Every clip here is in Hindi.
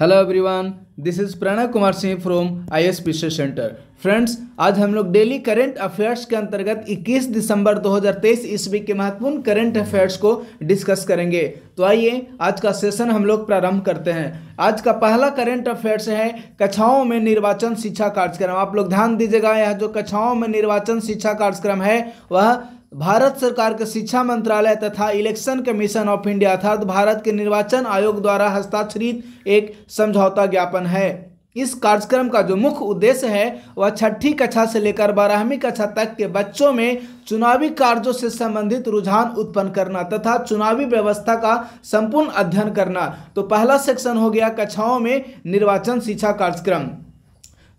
hello everyone this is Pranay Kumar Singh from I S P center friends आज हम लोग डेली करंट अफेयर्स के अंतर्गत 21 दिसंबर 2023 ईस्वी के महत्वपूर्ण करंट अफेयर्स को डिस्कस करेंगे तो आइए आज का सेशन हम लोग प्रारंभ करते हैं आज का पहला करंट अफेयर्स है कक्षाओं में निर्वाचन शिक्षा कार्यक्रम आप लोग ध्यान दीजिएगा यह जो कक्षाओं में निर्वाचन शिक्षा कार्यक्रम है वह भारत सरकार के शिक्षा मंत्रालय तथा इलेक्शन कमीशन ऑफ इंडिया अर्थात भारत के निर्वाचन आयोग द्वारा हस्ताक्षरित एक समझौता ज्ञापन है इस कार्यक्रम का जो मुख्य उद्देश्य है वह छठी कक्षा से लेकर बारहवीं कक्षा तक के बच्चों में चुनावी कार्यों से संबंधित रुझान उत्पन्न करना तथा चुनावी व्यवस्था का संपूर्ण अध्ययन करना तो पहला सेक्शन हो गया कक्षाओं में निर्वाचन शिक्षा कार्यक्रम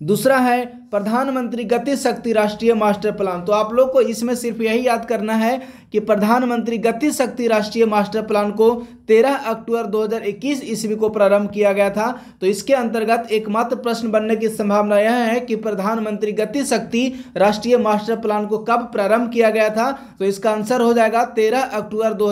दूसरा है प्रधानमंत्री गति शक्ति राष्ट्रीय मास्टर प्लान तो आप लोग को इसमें सिर्फ यही याद करना है कि प्रधानमंत्री गति शक्ति राष्ट्रीय मास्टर प्लान को 13 अक्टूबर 2021 ईस्वी को प्रारंभ किया गया था तो इसके अंतर्गत एकमात्र प्रश्न बनने की संभावना यह है कि प्रधानमंत्री गति शक्ति राष्ट्रीय मास्टर प्लान को कब प्रारंभ किया गया था तो इसका आंसर हो जाएगा तेरह अक्टूबर दो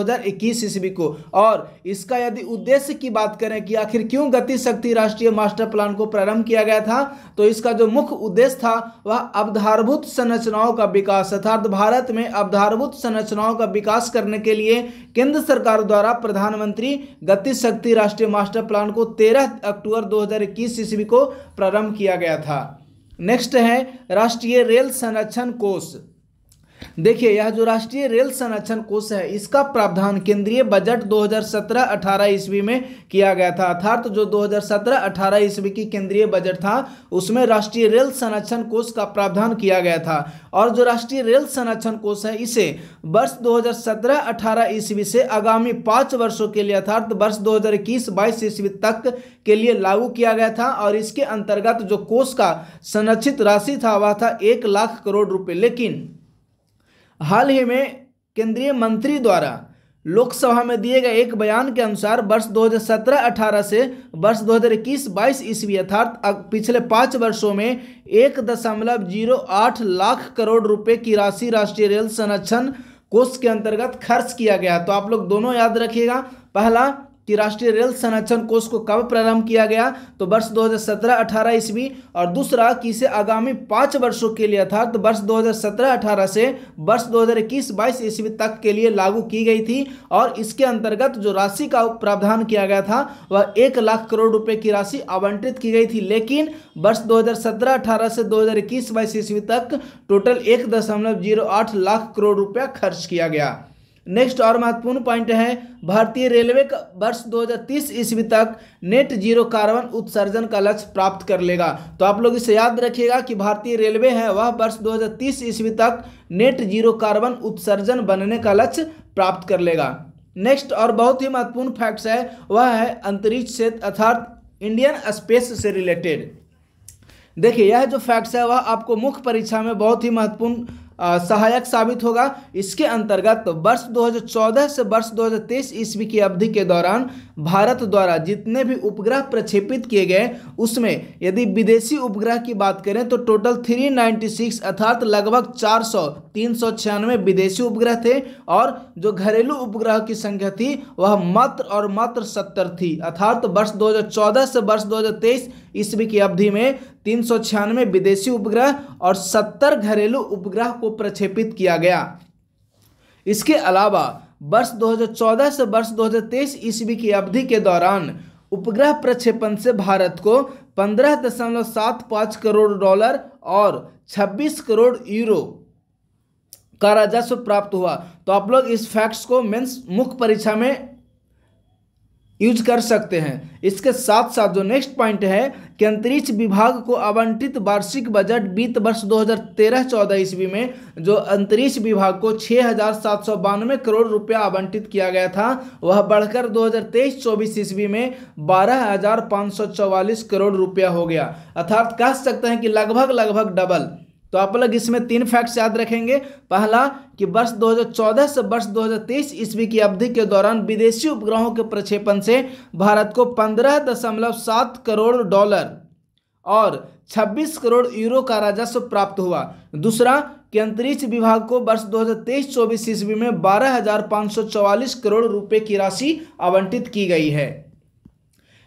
ईस्वी को और इसका यदि उद्देश्य की बात करें कि आखिर क्यों गति शक्ति राष्ट्रीय मास्टर प्लान को प्रारंभ किया गया था तो इसका जो मुख्य उद्देश्य प्रवेश था वह अवधारभूत संरचनाओं का विकास अर्थात भारत में अवधारभूत संरचनाओं का विकास करने के लिए केंद्र सरकार द्वारा प्रधानमंत्री गति शक्ति राष्ट्रीय मास्टर प्लान को 13 अक्टूबर 2021 ईस्वी को प्रारंभ किया गया था नेक्स्ट है राष्ट्रीय रेल संरक्षण कोष देखिए यह जो राष्ट्रीय रेल संरक्षण कोष है इसका प्रावधान केंद्रीय बजट 2017-18 ईस्वी में किया गया था अर्थात जो 2017-18 ईस्वी की केंद्रीय बजट था उसमें राष्ट्रीय रेल संरक्षण कोष का प्रावधान किया गया था और जो राष्ट्रीय रेल संरक्षण कोष है इसे वर्ष 2017-18 ईस्वी से आगामी पाँच वर्षों के लिए अर्थात वर्ष 2021 बाईस ईस्वी तक के लिए लागू किया गया था और इसके अंतर्गत जो कोष का संरक्षित राशि था वह था एक लाख करोड़ रुपये लेकिन हाल ही में केंद्रीय मंत्री द्वारा लोकसभा में दिए गए एक बयान के अनुसार वर्ष 2017-18 से वर्ष 2021-22 ईस्वी अर्थात पिछले पाँच वर्षों में एक दशमलव जीरो आठ लाख करोड़ रुपए की राशि राष्ट्रीय रेल संरक्षण कोष के अंतर्गत खर्च किया गया तो आप लोग दोनों याद रखिएगा पहला कि राष्ट्रीय रेल संरक्षण कोष को कब प्रारंभ किया गया तो वर्ष 2017-18 ईस्वी और दूसरा कि इसे आगामी पाँच वर्षों के लिए अर्थात तो वर्ष 2017-18 से वर्ष 2021-22 ईस्वी तक के लिए लागू की गई थी और इसके अंतर्गत जो राशि का प्रावधान किया गया था वह एक लाख करोड़ रुपए की राशि आवंटित की गई थी लेकिन वर्ष 2017-18 से 2021-22 ईस्वी तक टोटल एक लाख करोड़ रुपया खर्च किया गया नेक्स्ट और महत्वपूर्ण पॉइंट है भारतीय रेलवे का वर्ष 2030 ईस्वी तक नेट जीरो कार्बन उत्सर्जन का लक्ष्य प्राप्त कर लेगा तो आप लोग इसे याद रखिएगा कि भारतीय रेलवे है वह वर्ष 2030 ईस्वी तक नेट जीरो कार्बन उत्सर्जन बनने का लक्ष्य प्राप्त कर लेगा नेक्स्ट और बहुत ही महत्वपूर्ण फैक्ट्स है वह है अंतरिक्ष क्षेत्र अर्थात इंडियन स्पेस से रिलेटेड देखिए यह जो फैक्ट्स है वह आपको मुख्य परीक्षा में बहुत ही महत्वपूर्ण सहायक साबित होगा इसके अंतर्गत वर्ष 2014 से वर्ष 2023 ईस्वी की अवधि के दौरान भारत द्वारा जितने भी उपग्रह प्रक्षेपित किए गए उसमें यदि विदेशी उपग्रह की बात करें तो टोटल 396 अर्थात लगभग 400 396 विदेशी उपग्रह थे और जो घरेलू उपग्रह की संख्या थी वह मात्र और मात्र सत्तर थी अर्थात वर्ष दो से वर्ष दो ईस्वी की अवधि में तीन विदेशी उपग्रह और सत्तर घरेलू उपग्रह को प्रक्षेपित किया गया इसके अलावा वर्ष 2014 से वर्ष 2023 ईस्वी की अवधि के दौरान उपग्रह प्रक्षेपण से भारत को पंद्रह दशमलव सात पाँच करोड़ डॉलर और छब्बीस करोड़ यूरो का राजस्व प्राप्त हुआ तो आप लोग इस फैक्ट्स को मेंस मुख्य परीक्षा में यूज कर सकते हैं इसके साथ साथ जो नेक्स्ट पॉइंट है कि अंतरिक्ष विभाग को आवंटित वार्षिक बजट वित्त वर्ष 2013-14 ईस्वी में जो अंतरिक्ष विभाग को छः करोड़ रुपया आवंटित किया गया था वह बढ़कर 2023-24 ईस्वी में बारह करोड़ रुपया हो गया अर्थात कह सकते हैं कि लगभग लगभग डबल तो आप लोग इसमें तीन फैक्ट्स याद रखेंगे पहला कि वर्ष 2014 से वर्ष 2023 ईस्वी की अवधि के दौरान विदेशी उपग्रहों के प्रक्षेपण से भारत को 15.7 करोड़ डॉलर और 26 करोड़ यूरो का राजस्व प्राप्त हुआ दूसरा कि अंतरिक्ष विभाग को वर्ष 2023 हजार ईस्वी में 12,544 करोड़ रुपए की राशि आवंटित की गई है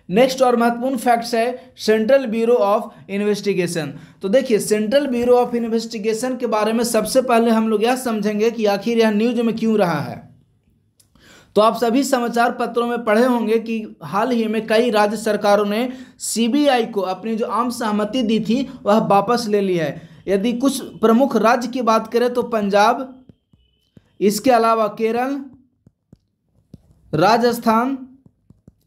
नेक्स्ट और महत्वपूर्ण फैक्ट्स है सेंट्रल ब्यूरो ऑफ इन्वेस्टिगेशन तो देखिए सेंट्रल ब्यूरो ऑफ इन्वेस्टिगेशन के बारे में सबसे पहले हम लोग यह समझेंगे कि आखिर यह न्यूज में क्यों रहा है तो आप सभी समाचार पत्रों में पढ़े होंगे कि हाल ही में कई राज्य सरकारों ने सीबीआई को अपनी जो आम सहमति दी थी वह वापस ले ली है यदि कुछ प्रमुख राज्य की बात करें तो पंजाब इसके अलावा केरल राजस्थान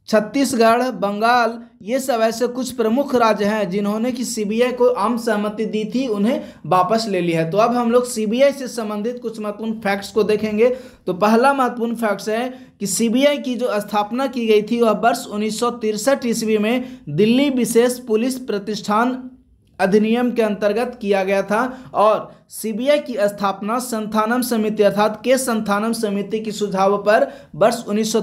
छत्तीसगढ़ बंगाल ये सब ऐसे कुछ प्रमुख राज्य हैं जिन्होंने कि सीबीआई को आम सहमति दी थी उन्हें वापस ले लिया है तो अब हम लोग सीबीआई से संबंधित कुछ महत्वपूर्ण फैक्ट्स को देखेंगे तो पहला महत्वपूर्ण फैक्ट्स है कि सीबीआई की जो स्थापना की गई थी वह वर्ष उन्नीस ईस्वी में दिल्ली विशेष पुलिस प्रतिष्ठान अधिनियम के अंतर्गत किया गया था और सीबीआई की स्थापना संथानम समिति अर्थात के संथानम समिति की सुझाव पर वर्ष उन्नीस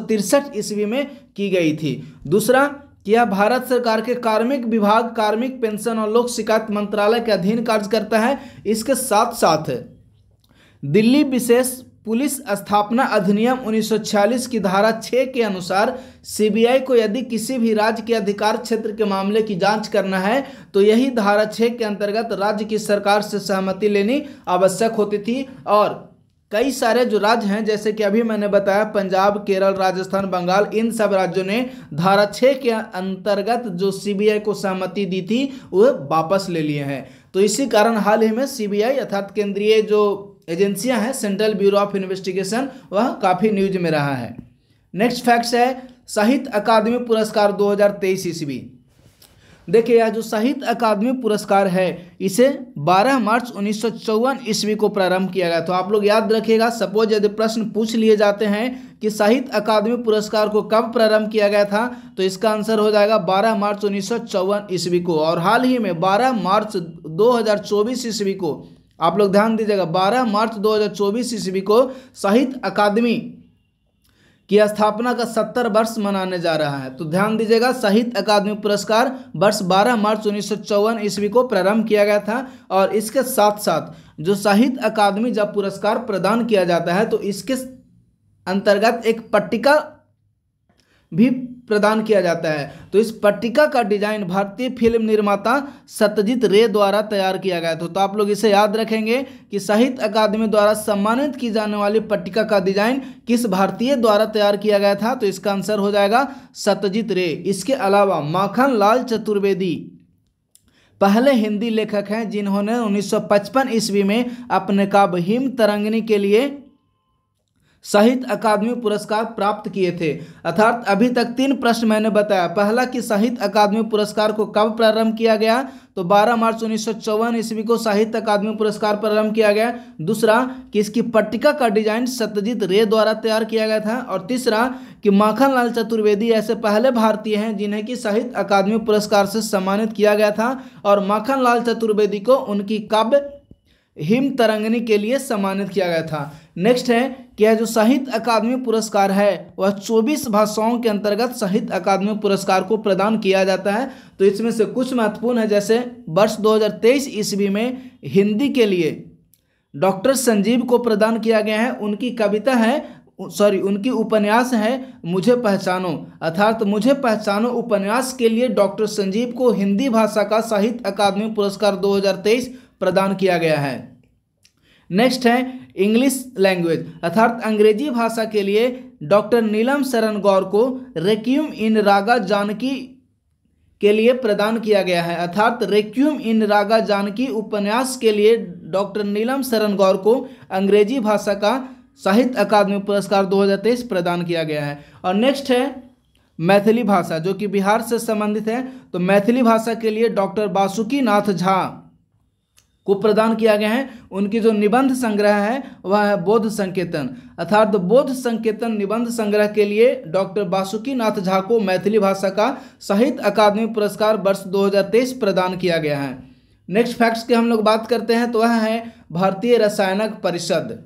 ईस्वी में की गई थी दूसरा यह भारत सरकार के कार्मिक विभाग कार्मिक पेंशन और लोक शिकायत मंत्रालय के अधीन कार्य करता है इसके साथ साथ दिल्ली विशेष पुलिस स्थापना अधिनियम 1946 की धारा 6 के अनुसार सीबीआई को यदि किसी भी राज्य के अधिकार क्षेत्र के मामले की जांच करना है तो यही धारा 6 के अंतर्गत राज्य की सरकार से सहमति लेनी आवश्यक होती थी और कई सारे जो राज्य हैं जैसे कि अभी मैंने बताया पंजाब केरल राजस्थान बंगाल इन सब राज्यों ने धारा छः के अंतर्गत जो सीबीआई को सहमति दी थी वह वापस ले लिए हैं तो इसी कारण हाल ही में सीबीआई अर्थात केंद्रीय जो एजेंसियां हैं सेंट्रल ब्यूरो ऑफ इन्वेस्टिगेशन वह काफ़ी न्यूज में रहा है नेक्स्ट फैक्ट्स है साहित्य अकादमी पुरस्कार 2023 ईस्वी देखिए यह जो साहित्य अकादमी पुरस्कार है इसे 12 मार्च उन्नीस ईस्वी को प्रारंभ किया गया तो आप लोग याद रखिएगा सपोज यदि प्रश्न पूछ लिए जाते हैं कि साहित्य अकादमी पुरस्कार को कब प्रारंभ किया गया था तो इसका आंसर हो जाएगा 12 मार्च उन्नीस ईस्वी को और हाल ही में 12 मार्च 2024 ईस्वी को आप लोग ध्यान दीजिएगा 12 मार्च 2024 ईस्वी को साहित्य अकादमी की स्थापना का सत्तर वर्ष मनाने जा रहा है तो ध्यान दीजिएगा साहित्य अकादमी पुरस्कार वर्ष 12 मार्च उन्नीस ईस्वी को प्रारंभ किया गया था और इसके साथ साथ जो साहित्य अकादमी जब पुरस्कार प्रदान किया जाता है तो इसके अंतर्गत एक पट्टिका भी प्रदान किया जाता है तो इस पट्टिका का डिजाइन भारतीय फिल्म निर्माता सत्यजीत रे द्वारा तैयार किया गया था तो आप लोग इसे याद रखेंगे कि साहित्य अकादमी द्वारा सम्मानित की जाने वाली पट्टिका का डिजाइन किस भारतीय द्वारा तैयार किया गया था तो इसका आंसर हो जाएगा सत्यजीत रे इसके अलावा माखन लाल चतुर्वेदी पहले हिंदी लेखक हैं जिन्होंने 1955 ईस्वी में अपने काव्य हिम तरंगनी के लिए साहित्य अकादमी पुरस्कार प्राप्त किए थे अर्थात अभी तक तीन प्रश्न मैंने बताया पहला कि साहित्य अकादमी पुरस्कार को कब प्रारंभ किया गया तो 12 मार्च उन्नीस ईस्वी को साहित्य अकादमी पुरस्कार प्रारंभ किया गया दूसरा कि इसकी पट्टिका का डिजाइन सत्यजीत रे द्वारा तैयार किया गया था और तीसरा कि माखनलाल चतुर्वेदी ऐसे पहले भारतीय हैं जिन्हें कि साहित्य अकादमी पुरस्कार से सम्मानित किया गया था और माखनलाल चतुर्वेदी को उनकी काव्य हिम तरंगनी के लिए सम्मानित किया गया था नेक्स्ट है कि यह जो साहित्य अकादमी पुरस्कार है वह 24 भाषाओं के अंतर्गत साहित्य अकादमी पुरस्कार को प्रदान किया जाता है तो इसमें से कुछ महत्वपूर्ण है जैसे वर्ष 2023 ईस्वी में हिंदी के लिए डॉक्टर संजीव को प्रदान किया गया है उनकी कविता है सॉरी उनकी उपन्यास है मुझे पहचानो अर्थात तो मुझे पहचानो उपन्यास के लिए डॉक्टर संजीव को हिंदी भाषा का साहित्य अकादमी पुरस्कार 2023 प्रदान किया गया है नेक्स्ट है इंग्लिश लैंग्वेज अर्थात अंग्रेजी भाषा के लिए डॉक्टर नीलम शरण गौर को रेक्यूम इन रागा जानकी के लिए प्रदान किया गया है अर्थात रेक्यूम इन रागा जानकी उपन्यास के लिए डॉक्टर नीलम शरण गौर को अंग्रेजी भाषा का साहित्य अकादमी पुरस्कार 2023 प्रदान किया गया है और नेक्स्ट है मैथिली भाषा जो कि बिहार से संबंधित है तो मैथिली भाषा के लिए डॉक्टर बासुकी नाथ झा को प्रदान किया गया है उनकी जो निबंध संग्रह है वह है बोध संकेतन अर्थात बोध संकेतन निबंध संग्रह के लिए डॉक्टर वासुकीनाथ नाथ झा को मैथिली भाषा का साहित्य अकादमी पुरस्कार वर्ष 2023 प्रदान किया गया है नेक्स्ट फैक्ट्स की हम लोग बात करते हैं तो वह है भारतीय रसायनक परिषद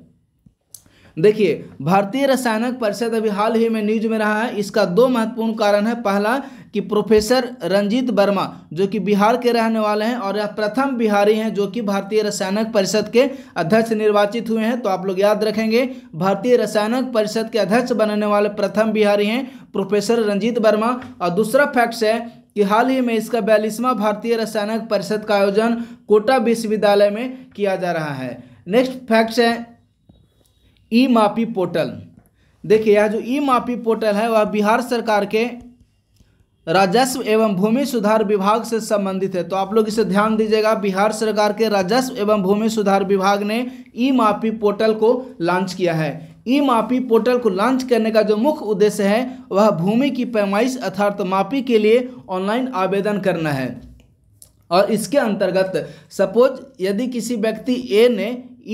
देखिए भारतीय रसायनक परिषद अभी हाल ही में न्यूज में रहा है इसका दो महत्वपूर्ण कारण है पहला कि प्रोफेसर रंजीत वर्मा जो कि बिहार के रहने वाले हैं और यह प्रथम बिहारी हैं जो कि भारतीय रसायनक परिषद के अध्यक्ष निर्वाचित हुए हैं तो आप लोग याद रखेंगे भारतीय रसायनक परिषद के अध्यक्ष बनने वाले प्रथम बिहारी हैं प्रोफेसर रंजीत वर्मा और दूसरा फैक्ट्स है कि हाल ही में इसका बयालीसवां भारतीय रसायनक परिषद का आयोजन कोटा विश्वविद्यालय में किया जा रहा है नेक्स्ट फैक्ट्स है ई मापी पोर्टल देखिए यह जो ई मापी पोर्टल है वह बिहार सरकार के राजस्व एवं भूमि सुधार विभाग से संबंधित है तो आप लोग इसे ध्यान दीजिएगा बिहार सरकार के राजस्व एवं भूमि सुधार विभाग ने ई मापी पोर्टल को लॉन्च किया है ई मापी पोर्टल को लॉन्च करने का जो मुख्य उद्देश्य है वह भूमि की पैमाइश अर्थात मापी के लिए ऑनलाइन आवेदन करना है और इसके अंतर्गत सपोज यदि किसी व्यक्ति ए ने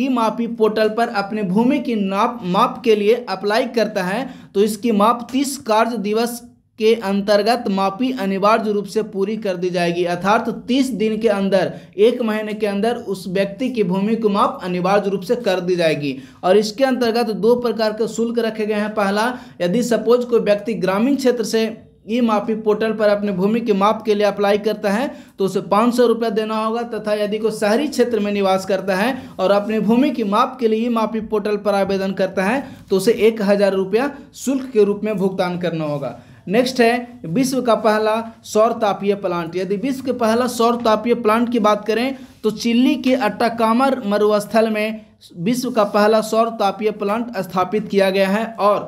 ई मापी पोर्टल पर अपने भूमि की नाप माप के लिए अप्लाई करता है तो इसकी माप 30 कार्य दिवस के अंतर्गत मापी अनिवार्य रूप से पूरी कर दी जाएगी अर्थात 30 दिन के अंदर एक महीने के अंदर उस व्यक्ति की भूमि को माप अनिवार्य रूप से कर दी जाएगी और इसके अंतर्गत दो प्रकार के शुल्क रखे गए हैं पहला यदि सपोज कोई व्यक्ति ग्रामीण क्षेत्र से ई माफी पोर्टल पर अपने भूमि के माप के लिए अप्लाई करता है तो उसे पाँच सौ रुपया देना होगा तथा यदि कोई शहरी क्षेत्र में निवास करता है और अपनी भूमि की माप के लिए ई माफी पोर्टल पर आवेदन करता है तो उसे एक हज़ार रुपया शुल्क के रूप में भुगतान करना होगा नेक्स्ट है विश्व का पहला सौर तापीय प्लांट यदि विश्व के पहला सौर तापीय प्लांट की बात करें तो चिल्ली के अट्टाकामर मरुस्थल में विश्व का पहला सौर तापीय प्लांट स्थापित किया गया है और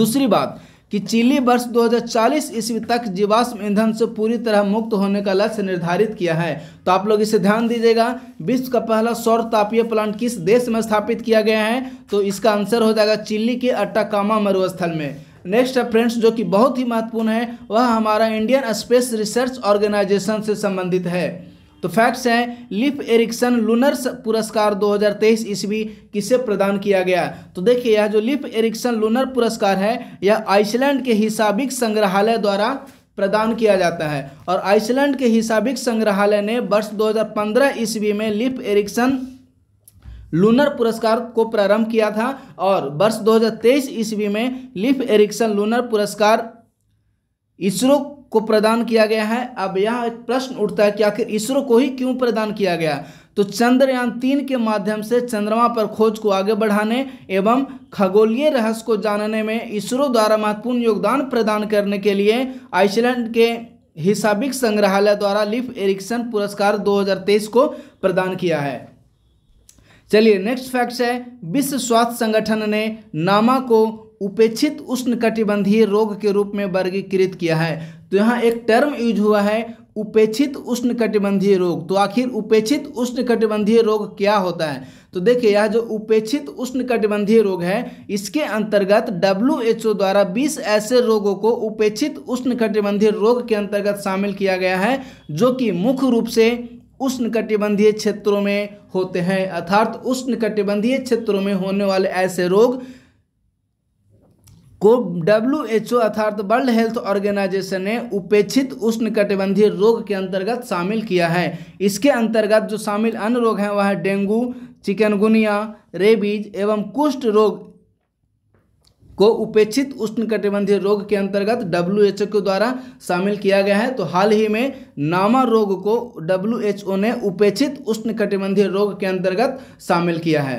दूसरी बात कि चिली वर्ष 2040 ईस्वी तक जीवाश्म ईंधन से पूरी तरह मुक्त होने का लक्ष्य निर्धारित किया है तो आप लोग इसे ध्यान दीजिएगा विश्व का पहला सौर तापीय प्लांट किस देश में स्थापित किया गया है तो इसका आंसर हो जाएगा चिल्ली के अट्टाकामा मरुस्थल में नेक्स्ट है फ्रेंड्स जो कि बहुत ही महत्वपूर्ण है वह हमारा इंडियन स्पेस रिसर्च ऑर्गेनाइजेशन से संबंधित है तो फैक्ट्स हैं लिप एरिक्सन लूनर पुरस्कार 2023 ईस्वी किसे प्रदान किया गया तो देखिए यह जो लिप एरिक्सन लूनर पुरस्कार है यह आइसलैंड के हिसाबिक संग्रहालय द्वारा प्रदान किया जाता है और आइसलैंड के हिसाबिक संग्रहालय ने वर्ष 2015 ईस्वी में लिप एरिक्सन लूनर पुरस्कार को प्रारंभ किया था और वर्ष 2023 ईस्वी में लिफ एरिक्सन लूनर पुरस्कार इसरो को प्रदान किया गया है अब यह एक प्रश्न उठता है कि आखिर इसरो को ही क्यों प्रदान किया गया तो चंद्रयान तीन के माध्यम से चंद्रमा पर खोज को आगे बढ़ाने एवं खगोलीय रहस्य को जानने में इसरो द्वारा महत्वपूर्ण योगदान प्रदान करने के लिए आइसलैंड के हिसाबिक संग्रहालय द्वारा लिफ एरिक्सन पुरस्कार 2023 को प्रदान किया है चलिए नेक्स्ट फैक्ट है विश्व स्वास्थ्य संगठन ने नामा को उपेक्षित उष्णकटिबंधीय रोग के रूप में वर्गीकृत किया है तो यहाँ एक टर्म यूज हुआ है उपेक्षित उष्णकटिबंधीय रोग तो आखिर उपेक्षित उष्णकटिबंधीय रोग क्या होता है तो देखिए यह जो उपेक्षित उष्णकटिबंधीय रोग है इसके अंतर्गत डब्ल्यू द्वारा 20 ऐसे रोगों को उपेक्षित उष्णकटिबंधीय रोग के अंतर्गत शामिल किया गया है जो कि मुख्य रूप से उष्णकटिबंधीय क्षेत्रों में होते हैं अर्थात उष्णकटिबंधीय क्षेत्रों में होने वाले ऐसे रोग को डब्ल्यू एच ओ अर्थात वर्ल्ड हेल्थ ऑर्गेनाइजेशन ने उपेक्षित उष्णकटिबंधीय रोग के अंतर्गत शामिल किया है इसके अंतर्गत जो शामिल अन्य रोग हैं वह डेंगू चिकनगुनिया रेबीज एवं कुष्ठ रोग को उपेक्षित उष्णकटिबंधीय रोग के अंतर्गत डब्ल्यू के द्वारा शामिल किया गया है तो हाल ही में नामा रोग को डब्ल्यू ने उपेक्षित उष्णकटिबंधीय रोग के अंतर्गत शामिल किया है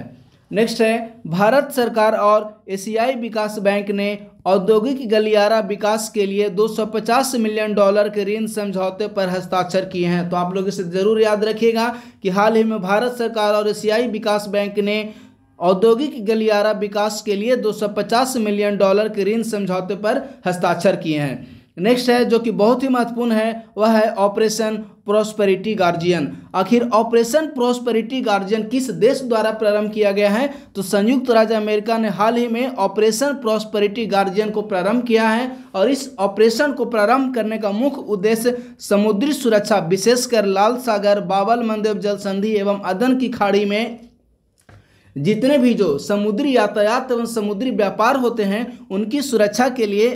नेक्स्ट है भारत सरकार और एशियाई विकास बैंक ने औद्योगिक गलियारा विकास के लिए 250 मिलियन डॉलर के ऋण समझौते पर हस्ताक्षर किए हैं तो आप लोग इसे ज़रूर याद रखिएगा कि हाल ही में भारत सरकार और एशियाई विकास बैंक ने औद्योगिक गलियारा विकास के लिए 250 मिलियन डॉलर के ऋण समझौते पर हस्ताक्षर किए हैं नेक्स्ट है जो कि बहुत ही महत्वपूर्ण है वह है ऑपरेशन प्रोस्पेरिटी गार्जियन आखिर ऑपरेशन प्रोस्पेरिटी गार्जियन किस देश द्वारा प्रारंभ किया गया है तो संयुक्त राज्य अमेरिका ने हाल ही में ऑपरेशन प्रोस्पेरिटी गार्जियन को प्रारंभ किया है और इस ऑपरेशन को प्रारंभ करने का मुख्य उद्देश्य समुद्री सुरक्षा विशेषकर लाल सागर बाबल मंदिर जल संधि एवं अदन की खाड़ी में जितने भी जो समुद्री यातायात एवं समुद्री व्यापार होते हैं उनकी सुरक्षा के लिए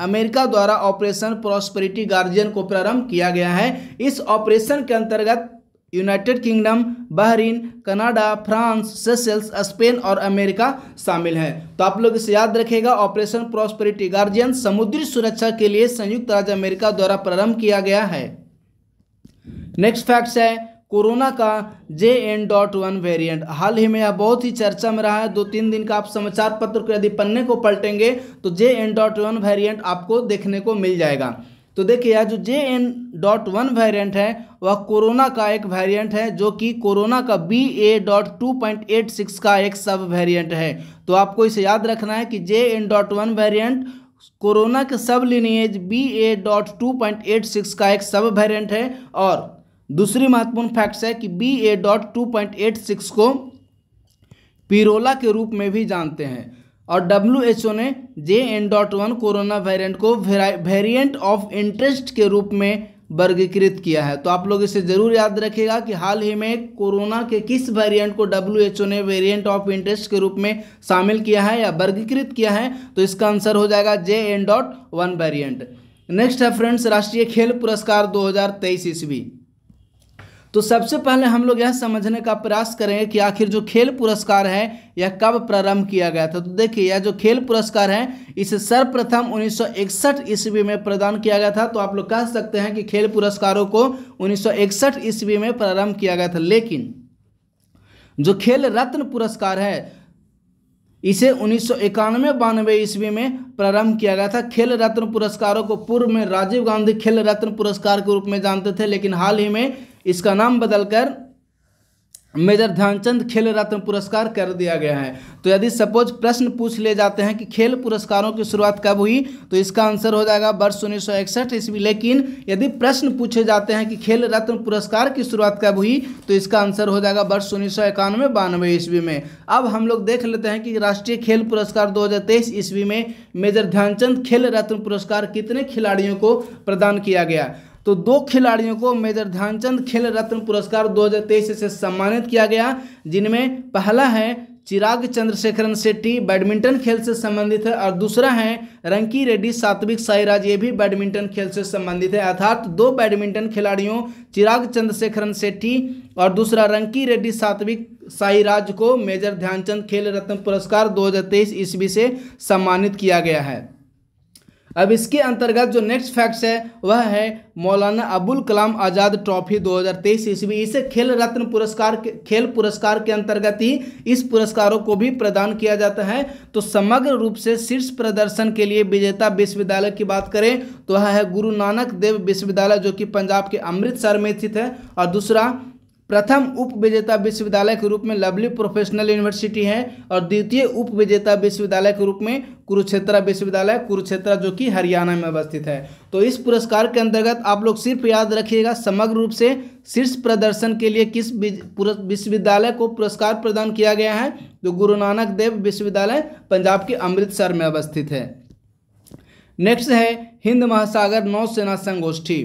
अमेरिका द्वारा ऑपरेशन प्रॉस्पेरिटी गार्जियन को प्रारंभ किया गया है इस ऑपरेशन के अंतर्गत United Kingdom Bahrain Canada France Seychelles Spain और अमेरिका शामिल है तो आप लोग इसे याद रखेगा ऑपरेशन प्रॉस्पेरिटी गार्जियन समुद्री सुरक्षा के लिए संयुक्त राज्य अमेरिका द्वारा प्रारंभ किया गया है नेक्स्ट फैक्ट्स है कोरोना का J N dot one variant हाल ही में यह बहुत ही चर्चा में रहा है दो तीन दिन का आप समाचार पत्र को यदि पन्ने को पलटेंगे तो J N dot one variant आपको देखने को मिल जाएगा तो देखिए यह जो J N dot one variant है वह कोरोना का एक वेरिएंट है जो कि कोरोना का B A dot two point eight six का एक सब वेरिएंट है तो आपको इसे याद रखना है कि J N dot one variant corona के sub lineage B A dot two point eight six का एक सब वेरिएंट है और दूसरी महत्वपूर्ण फैक्ट्स है कि B A dot two point eight six को पिरोला के रूप में भी जानते हैं और डब्ल्यू एच ओ ने J N dot one corona variant को वेरियंट ऑफ इंटरेस्ट के रूप में वर्गीकृत किया है तो आप लोग इसे ज़रूर याद रखेगा कि हाल ही में कोरोना के किस वेरिएंट को डब्ल्यू एच ओ ने वेरिएंट ऑफ इंटरेस्ट के रूप में शामिल किया है या वर्गीकृत किया है तो इसका आंसर हो जाएगा J N dot one variant next है फ्रेंड्स राष्ट्रीय खेल पुरस्कार 2023 ईस्वी तो सबसे पहले हम लोग यह समझने का प्रयास करेंगे कि आखिर जो खेल पुरस्कार है यह कब प्रारंभ किया गया था तो देखिए यह जो खेल पुरस्कार है इसे सर्वप्रथम 1961 ईस्वी में प्रदान किया गया था तो आप लोग कह सकते हैं कि खेल पुरस्कारों को 1961 ईस्वी में प्रारंभ किया गया था लेकिन जो खेल रत्न पुरस्कार है इसे उन्नीस सौ इक्यानवे बानवे ईस्वी में प्रारंभ किया गया था खेल रत्न पुरस्कारों को पूर्व में राजीव गांधी खेल रत्न पुरस्कार के रूप में जानते थे लेकिन हाल ही में इसका नाम बदलकर मेजर ध्यानचंद खेल रत्न पुरस्कार कर दिया गया है तो यदि सपोज प्रश्न पूछ ले जाते हैं कि खेल पुरस्कारों की शुरुआत कब हुई तो इसका आंसर हो जाएगा वर्ष उन्नीस सौ इकसठ ईस्वी लेकिन यदि प्रश्न पूछे जाते हैं कि खेल रत्न पुरस्कार की शुरुआत कब हुई तो इसका आंसर हो जाएगा वर्ष उन्नीस सौ इक्यानवे बानवे ईस्वी में अब हम लोग देख लेते हैं कि राष्ट्रीय खेल पुरस्कार दो ईस्वी में मेजर ध्यानचंद खेल रत्न पुरस्कार कितने खिलाड़ियों को प्रदान किया गया तो दो खिलाड़ियों को मेजर ध्यानचंद खेल रत्न पुरस्कार 2023 से सम्मानित किया गया जिनमें पहला है चिराग चंद्रशेखरन सेट्टी बैडमिंटन खेल से संबंधित है और दूसरा है रंकी रेड्डी सात्विक साईराज ये भी बैडमिंटन खेल से संबंधित है अर्थात दो बैडमिंटन खिलाड़ियों चिराग चंद्रशेखरन सेट्टी और दूसरा रंकी रेड्डी सात्विक साईराज को मेजर ध्यानचंद खेल रत्न पुरस्कार 2023 ईस्वी से सम्मानित किया गया है अब इसके अंतर्गत जो नेक्स्ट फैक्ट्स है वह है मौलाना अबुल कलाम आज़ाद ट्रॉफी 2023 ईस्वी इसे खेल रत्न पुरस्कार खेल पुरस्कार के अंतर्गत ही इस पुरस्कारों को भी प्रदान किया जाता है तो समग्र रूप से शीर्ष प्रदर्शन के लिए विजेता विश्वविद्यालय की बात करें तो वह है गुरु नानक देव विश्वविद्यालय जो कि पंजाब के अमृतसर में स्थित है और दूसरा प्रथम उप विजेता विश्वविद्यालय के रूप में लवली प्रोफेशनल यूनिवर्सिटी है और द्वितीय उप विजेता विश्वविद्यालय के रूप में कुरुक्षेत्र विश्वविद्यालय कुरुक्षेत्र जो कि हरियाणा में अवस्थित है तो इस पुरस्कार के अंतर्गत आप लोग सिर्फ याद रखिएगा समग्र रूप से शीर्ष प्रदर्शन के लिए किस विश्वविद्यालय को पुरस्कार प्रदान किया गया है तो गुरु नानक देव विश्वविद्यालय पंजाब के अमृतसर में अवस्थित है नेक्स्ट है हिंद महासागर नौसेना संगोष्ठी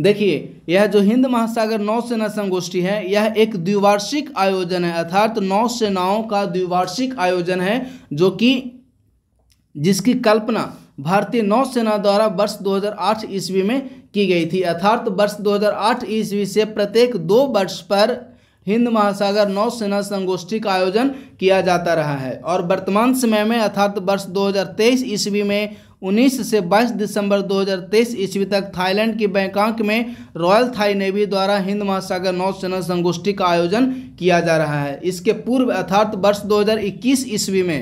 देखिए यह जो हिंद महासागर नौसेना संगोष्ठी है यह एक द्विवार्षिक आयोजन है अर्थात नौसेनाओं का द्विवार्षिक आयोजन है जो कि जिसकी कल्पना भारतीय नौसेना द्वारा वर्ष 2008 ईस्वी में की गई थी अर्थात वर्ष 2008 ईस्वी से प्रत्येक दो वर्ष पर हिंद महासागर नौसेना संगोष्ठी का आयोजन किया जाता रहा है और वर्तमान समय में अर्थात वर्ष 2023 ईस्वी में 19 से 22 दिसंबर 2023 ईस्वी तक थाईलैंड के बैंकॉक में रॉयल थाई नेवी द्वारा हिंद महासागर नौसेना संगोष्ठी का आयोजन किया जा रहा है इसके पूर्व अर्थात वर्ष 2021 ईस्वी में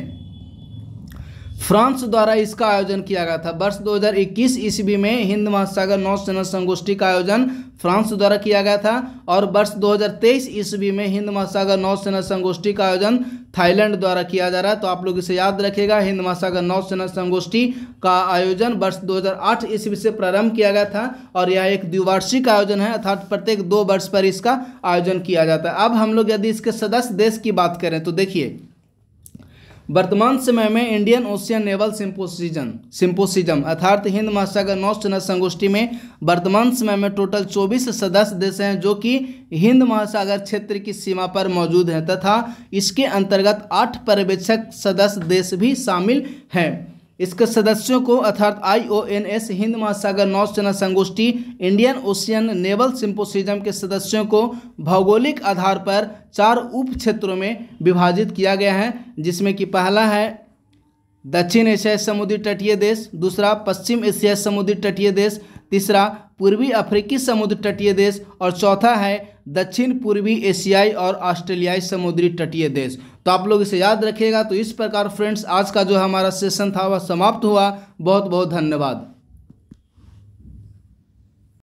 फ्रांस द्वारा इसका आयोजन किया गया था वर्ष 2021 ईस्वी में हिंद महासागर नौसेना संगोष्ठी का आयोजन फ्रांस द्वारा किया गया था और वर्ष 2023 ईस्वी में हिंद महासागर नौसेना संगोष्ठी का आयोजन थाईलैंड द्वारा किया जा रहा है तो आप लोग इसे याद रखेगा हिंद महासागर नौसेना संगोष्ठी का आयोजन वर्ष 2008 ईस्वी से प्रारंभ किया गया था और यह एक द्विवार्षिक आयोजन है अर्थात प्रत्येक दो वर्ष पर इसका आयोजन किया जाता है अब हम लोग यदि इसके सदस्य देश की बात करें तो देखिए वर्तमान समय में Indian Ocean naval symposium symposium अर्थात हिंद महासागर नौ संगोष्ठी में वर्तमान समय में टोटल 24 सदस्य देश हैं जो कि हिंद महासागर क्षेत्र की सीमा पर मौजूद हैं तथा इसके अंतर्गत आठ पर्यवेक्षक सदस्य देश भी शामिल हैं इसके सदस्यों को अर्थात आईओएनएस हिंद महासागर नौसेना संगोष्ठी इंडियन ओशियन नेवल सिंपोसिजम के सदस्यों को भौगोलिक आधार पर चार उप क्षेत्रों में विभाजित किया गया है जिसमें कि पहला है दक्षिण एशियाई समुद्री तटीय देश दूसरा पश्चिम एशियाई समुद्री तटीय देश तीसरा पूर्वी अफ्रीकी समुद्र तटीय देश और चौथा है दक्षिण पूर्वी एशियाई और ऑस्ट्रेलियाई समुद्री तटीय देश तो आप लोग इसे याद रखिएगा तो इस प्रकार फ्रेंड्स आज का जो हमारा सेशन था वह समाप्त हुआ बहुत बहुत धन्यवाद